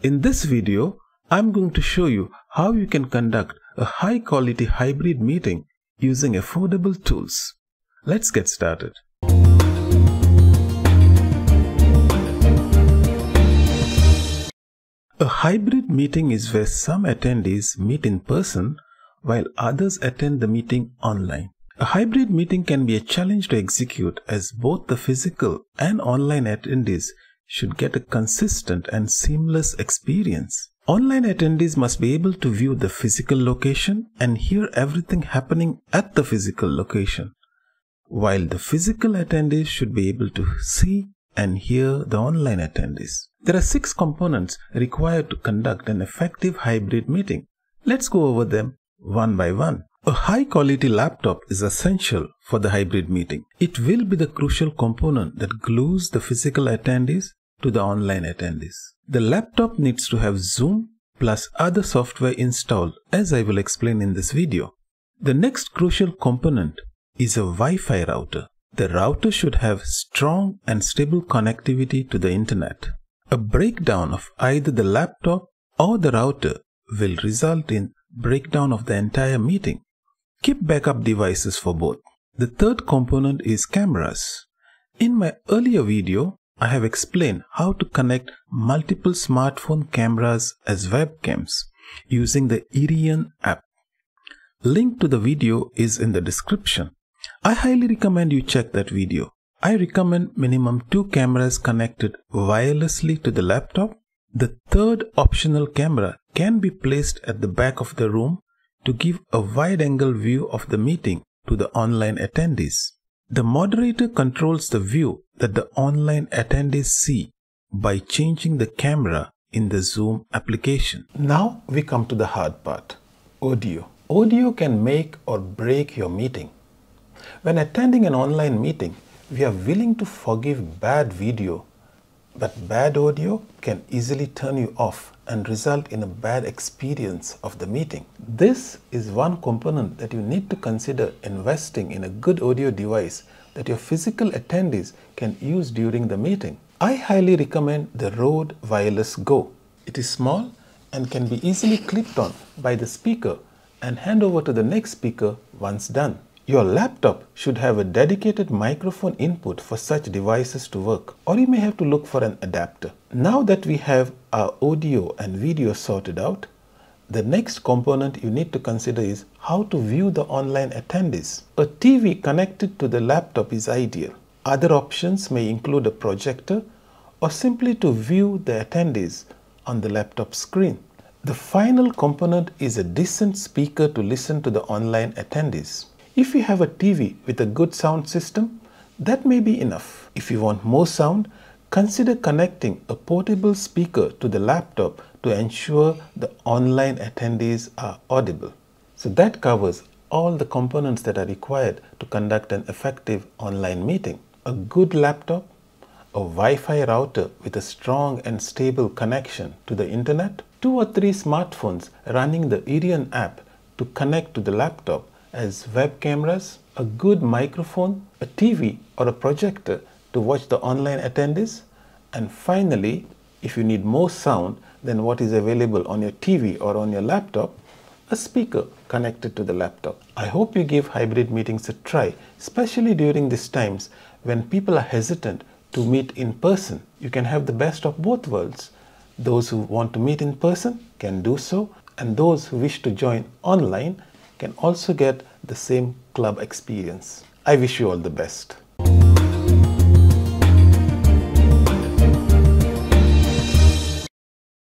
In this video, I'm going to show you how you can conduct a high quality hybrid meeting using affordable tools. Let's get started. A hybrid meeting is where some attendees meet in person while others attend the meeting online. A hybrid meeting can be a challenge to execute as both the physical and online attendees should get a consistent and seamless experience. Online attendees must be able to view the physical location and hear everything happening at the physical location, while the physical attendees should be able to see and hear the online attendees. There are six components required to conduct an effective hybrid meeting. Let's go over them one by one. A high quality laptop is essential for the hybrid meeting. It will be the crucial component that glues the physical attendees to the online attendees. The laptop needs to have Zoom plus other software installed as I will explain in this video. The next crucial component is a Wi-Fi router. The router should have strong and stable connectivity to the internet. A breakdown of either the laptop or the router will result in breakdown of the entire meeting. Keep backup devices for both. The third component is cameras. In my earlier video, I have explained how to connect multiple smartphone cameras as webcams using the Irian app. Link to the video is in the description. I highly recommend you check that video. I recommend minimum two cameras connected wirelessly to the laptop. The third optional camera can be placed at the back of the room to give a wide angle view of the meeting to the online attendees. The moderator controls the view that the online attendees see by changing the camera in the Zoom application. Now we come to the hard part, audio. Audio can make or break your meeting. When attending an online meeting, we are willing to forgive bad video but bad audio can easily turn you off and result in a bad experience of the meeting. This is one component that you need to consider investing in a good audio device that your physical attendees can use during the meeting. I highly recommend the Rode Wireless Go. It is small and can be easily clipped on by the speaker and hand over to the next speaker once done. Your laptop should have a dedicated microphone input for such devices to work or you may have to look for an adapter. Now that we have our audio and video sorted out, the next component you need to consider is how to view the online attendees. A TV connected to the laptop is ideal. Other options may include a projector or simply to view the attendees on the laptop screen. The final component is a decent speaker to listen to the online attendees. If you have a TV with a good sound system, that may be enough. If you want more sound, consider connecting a portable speaker to the laptop to ensure the online attendees are audible. So that covers all the components that are required to conduct an effective online meeting. A good laptop, a Wi-Fi router with a strong and stable connection to the internet, two or three smartphones running the Irion app to connect to the laptop as web cameras, a good microphone, a TV or a projector to watch the online attendees, and finally, if you need more sound than what is available on your TV or on your laptop, a speaker connected to the laptop. I hope you give hybrid meetings a try, especially during these times when people are hesitant to meet in person. You can have the best of both worlds. Those who want to meet in person can do so, and those who wish to join online can also get the same club experience. I wish you all the best.